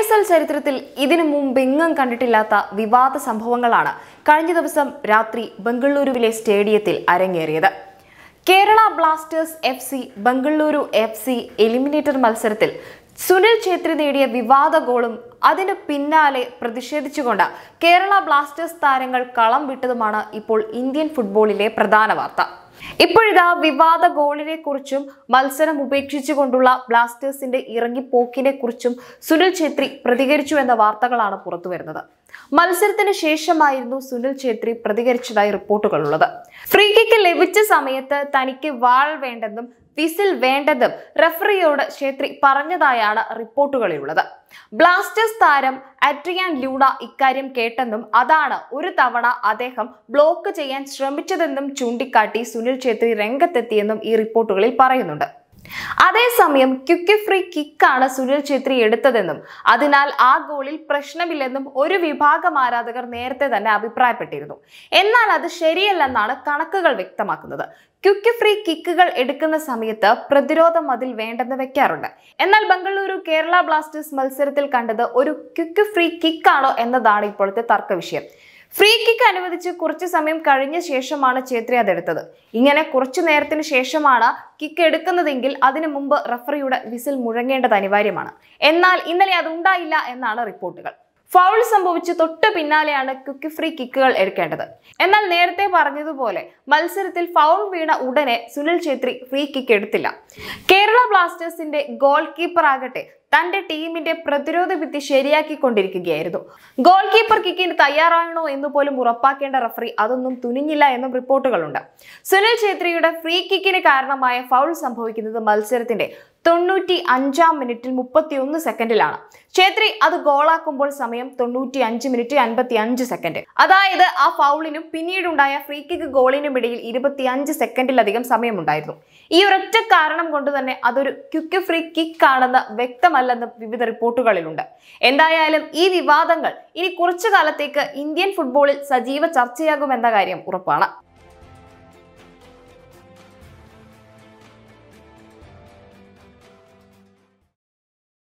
S L ചരിത്രത്തിൽ ഇതിനു മുമ്പെങ്ങും കണ്ടിട്ടില്ലാത്ത വിവാദ സംഭവങ്ങളാണ് കഴിഞ്ഞ ദിവസം രാത്രി ബംഗളൂരുവിലെ സ്റ്റേഡിയത്തിൽ അരങ്ങേറിയത് Kerala Blasters F C Bengaluru F C eliminator മത്സരത്തിൽ സുനിൽ ഛേത്രി നേടിയ വിവാദ ഗോളും അതിനു പിന്നാലെ പ്രതിഷേധിച്ചുകൊണ്ട് കേരള ബ്ലാസ്റ്റേഴ്സ് താരങ്ങൾ കളം വിട്ടതുമാണ് ഇപ്പോൾ ഇന്ത്യൻ ഫുട്ബോളിലെ പ്രധാന വാർത്ത ഇപ്പോഴിതാ വിവാദ ഗോളിനെ കുറിച്ചും മത്സരം ഉപേക്ഷിച്ചുകൊണ്ടുള്ള ബ്ലാസ്റ്റേഴ്സിന്റെ ഇറങ്ങിപ്പോക്കിനെ കുറിച്ചും സുനിൽ ഛേത്രി പ്രതികരിച്ചു എന്ന വാർത്തകളാണ് പുറത്തുവരുന്നത് മത്സരത്തിന് ശേഷമായിരുന്നു സുനിൽ ഛേത്രി പ്രതികരിച്ചതായി റിപ്പോർട്ടുകളുള്ളത് ഫ്രീ കിക്ക് ലഭിച്ച സമയത്ത് തനിക്ക് വാൾ വേണ്ടെന്നും വിസിൽ വേണ്ടതും റഫറിയോട് ഛേത്രി പറഞ്ഞതായാണ് റിപ്പോർട്ടുകളിലുള്ളത് ബ്ലാസ്റ്റേഴ്സ് താരം അട്രിയാൻ ലൂഡ ഇക്കാര്യം കേട്ടെന്നും അതാണ് ഒരു തവണ അദ്ദേഹം ബ്ലോക്ക് ചെയ്യാൻ ശ്രമിച്ചതെന്നും ചൂണ്ടിക്കാട്ടി സുനിൽ ഛേത്രി രംഗത്തെത്തിയെന്നും ഈ റിപ്പോർട്ടുകളിൽ പറയുന്നുണ്ട് അതേസമയം ക്യുക്കി ഫ്രീ കിക്കാണ് സുനിൽ ഛേത്രി എടുത്തതെന്നും അതിനാൽ ആ ഗോളിൽ പ്രശ്നമില്ലെന്നും ഒരു വിഭാഗം ആരാധകർ നേരത്തെ തന്നെ അഭിപ്രായപ്പെട്ടിരുന്നു എന്നാൽ അത് ശരിയല്ലെന്നാണ് കണക്കുകൾ വ്യക്തമാക്കുന്നത് ക്യുക്കി ഫ്രീ കിക്കുകൾ എടുക്കുന്ന സമയത്ത് പ്രതിരോധം അതിൽ വേണ്ടെന്ന് വെക്കാറുണ്ട് എന്നാൽ ബംഗളൂരു കേരള ബ്ലാസ്റ്റേഴ്സ് മത്സരത്തിൽ കണ്ടത് ഒരു ക്യുക്കി ഫ്രീ കിക്കാണോ എന്നതാണ് ഇപ്പോഴത്തെ തർക്ക വിഷയം ഫ്രീ കിക്ക് അനുവദിച്ച് കുറച്ച് സമയം കഴിഞ്ഞ ശേഷമാണ് ഛേത്രി അതെടുത്തത് ഇങ്ങനെ കുറച്ചു നേരത്തിന് ശേഷമാണ് കിക്ക് എടുക്കുന്നതെങ്കിൽ അതിനു മുമ്പ് റഫറിയുടെ വിസിൽ മുഴങ്ങേണ്ടത് അനിവാര്യമാണ് എന്നാൽ ഇന്നലെ അതുണ്ടായില്ല എന്നാണ് റിപ്പോർട്ടുകൾ ഫൗൾ സംഭവിച്ച് തൊട്ട് പിന്നാലെയാണ് ക്വിക്ക് ഫ്രീ കിക്കുകൾ എടുക്കേണ്ടത് എന്നാൽ നേരത്തെ പറഞ്ഞതുപോലെ മത്സരത്തിൽ ഫൗൾ വീണ ഉടനെ സുനിൽ ഛേത്രി ഫ്രീ കിക്ക് എടുത്തില്ല കേരള ബ്ലാസ്റ്റേഴ്സിന്റെ ഗോൾ കീപ്പർ ആകട്ടെ തന്റെ ടീമിന്റെ പ്രതിരോധ ഭിത്തി ശരിയാക്കിക്കൊണ്ടിരിക്കുകയായിരുന്നു ഗോൾ കീപ്പർ കിക്കിന് തയ്യാറാണോ എന്ന് പോലും ഉറപ്പാക്കേണ്ട റഫറി അതൊന്നും തുനിഞ്ഞില്ല എന്നും റിപ്പോർട്ടുകളുണ്ട് സുനിൽ ഛേത്രിയുടെ ഫ്രീ കിക്കിന് കാരണമായ ഫൗൾ സംഭവിക്കുന്നത് മത്സരത്തിന്റെ തൊണ്ണൂറ്റി അഞ്ചാം മിനിറ്റിൽ മുപ്പത്തിയൊന്ന് സെക്കൻഡിലാണ് ഛേത്രി അത് ഗോളാക്കുമ്പോൾ സമയം തൊണ്ണൂറ്റി അഞ്ച് മിനിറ്റ് അൻപത്തി അഞ്ച് സെക്കൻഡ് അതായത് ആ ഫൗളിനും പിന്നീടുണ്ടായ ഫ്രീ കിക്ക് ഗോളിനും ഇടയിൽ ഇരുപത്തി അഞ്ച് സെക്കൻഡിലധികം സമയമുണ്ടായിരുന്നു ഈ ഒരൊറ്റ കാരണം കൊണ്ട് തന്നെ അതൊരു ക്യുക്ക് ഫ്രീ കിക്ക് ആണെന്ന് വ്യക്തമല്ലെന്ന് വിവിധ റിപ്പോർട്ടുകളിലുണ്ട് എന്തായാലും ഈ വിവാദങ്ങൾ ഇനി കുറച്ചു കാലത്തേക്ക് ഇന്ത്യൻ ഫുട്ബോളിൽ സജീവ ചർച്ചയാകുമെന്ന കാര്യം ഉറപ്പാണ്